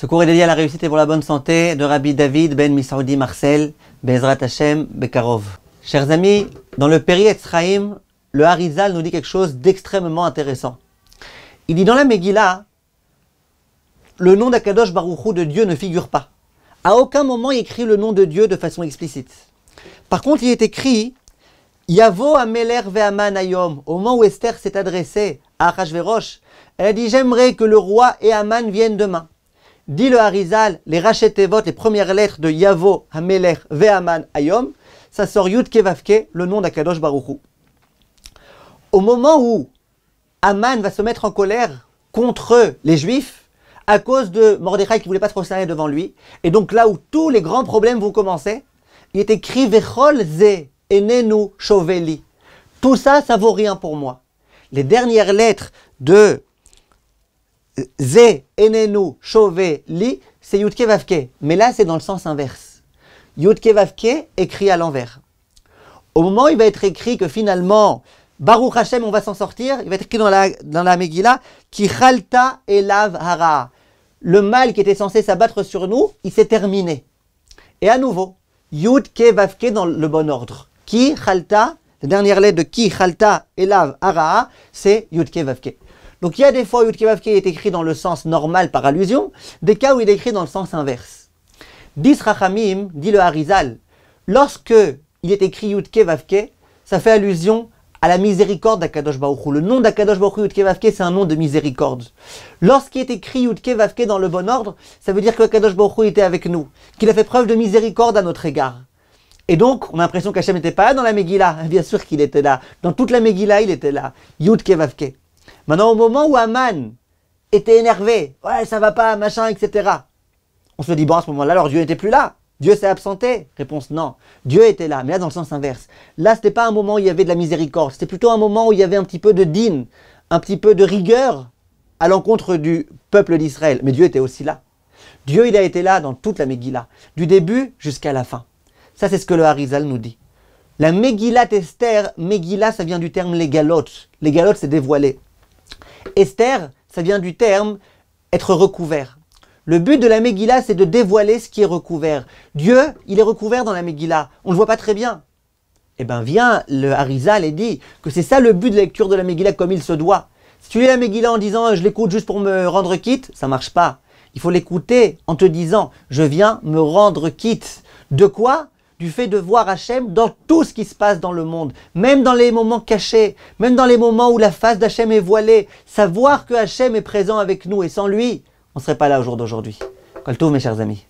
Ce cours est dédié à la réussite et pour la bonne santé de Rabbi David Ben Misaoudi Marcel, Bezrat Hashem Bekarov. Chers amis, dans le Péri Etzraïm, le Harizal nous dit quelque chose d'extrêmement intéressant. Il dit dans la Megillah, le nom d'Akadosh Baruchou de Dieu ne figure pas. À aucun moment il écrit le nom de Dieu de façon explicite. Par contre, il est écrit Yavo Ameler Ve'aman Ayom. Au moment où Esther s'est adressée à Achashverosh, elle a dit J'aimerais que le roi et Aman viennent demain dit le Harizal, les Rachetevot, les premières lettres de Yavo, Hamelech, VeAman Ayom, ça sort Yud Kevavke, le nom d'Akadosh Baruchu. Au moment où Aman va se mettre en colère contre les Juifs, à cause de Mordechai qui ne voulait pas se prosterner devant lui, et donc là où tous les grands problèmes vont commencer, il est écrit Vechol ze enenu shoveli. Tout ça, ça vaut rien pour moi. Les dernières lettres de Ze enenu Chove, li, c'est yutke vavke. Mais là, c'est dans le sens inverse. Yutke vavke écrit à l'envers. Au moment où il va être écrit que finalement, Baruch Hashem, on va s'en sortir, il va être écrit dans la, dans la Megillah, ki chalta elav hara. Le mal qui était censé s'abattre sur nous, il s'est terminé. Et à nouveau, Yudke Vavke dans le bon ordre. Ki Chalta, la dernière lettre de Ki Chalta Elav Haraa, c'est Yudke Vavke. Donc il y a des fois où Yud est écrit dans le sens normal par allusion, des cas où il est écrit dans le sens inverse. Dis dit le Harizal, lorsque il est écrit Yud ça fait allusion à la miséricorde d'Akadosh Baruch Le nom d'Akadosh Baruch Hu, Yudkevavke, c'est un nom de miséricorde. Lorsqu'il est écrit Yudkevavke dans le bon ordre, ça veut dire que Akadosh Baruch était avec nous, qu'il a fait preuve de miséricorde à notre égard. Et donc, on a l'impression qu'Hachem n'était pas là dans la Megillah. Bien sûr qu'il était là. Dans toute la Megillah, il était là. Vavke. Maintenant, au moment où Aman était énervé, ouais, ça va pas, machin, etc. On se dit, bon, à ce moment-là, alors Dieu n'était plus là. Dieu s'est absenté Réponse non. Dieu était là, mais là dans le sens inverse. Là, c'était pas un moment où il y avait de la miséricorde, c'était plutôt un moment où il y avait un petit peu de digne, un petit peu de rigueur à l'encontre du peuple d'Israël. Mais Dieu était aussi là. Dieu, il a été là dans toute la Megillah, du début jusqu'à la fin. Ça, c'est ce que le Harizal nous dit. La Megillah Esther, Megillah, ça vient du terme Les Galotes, c'est dévoilé. Esther, ça vient du terme être recouvert. Le but de la Megillah, c'est de dévoiler ce qui est recouvert. Dieu, il est recouvert dans la Megillah. On ne le voit pas très bien. Eh bien, vient le Harizal et dit que c'est ça le but de la lecture de la Megillah comme il se doit. Si tu lis la Megillah en disant je l'écoute juste pour me rendre quitte, ça marche pas. Il faut l'écouter en te disant je viens me rendre quitte. De quoi du fait de voir Hachem dans tout ce qui se passe dans le monde, même dans les moments cachés, même dans les moments où la face d'Hachem est voilée, savoir que Hachem est présent avec nous et sans lui, on ne serait pas là au jour d'aujourd'hui. tout, mes chers amis.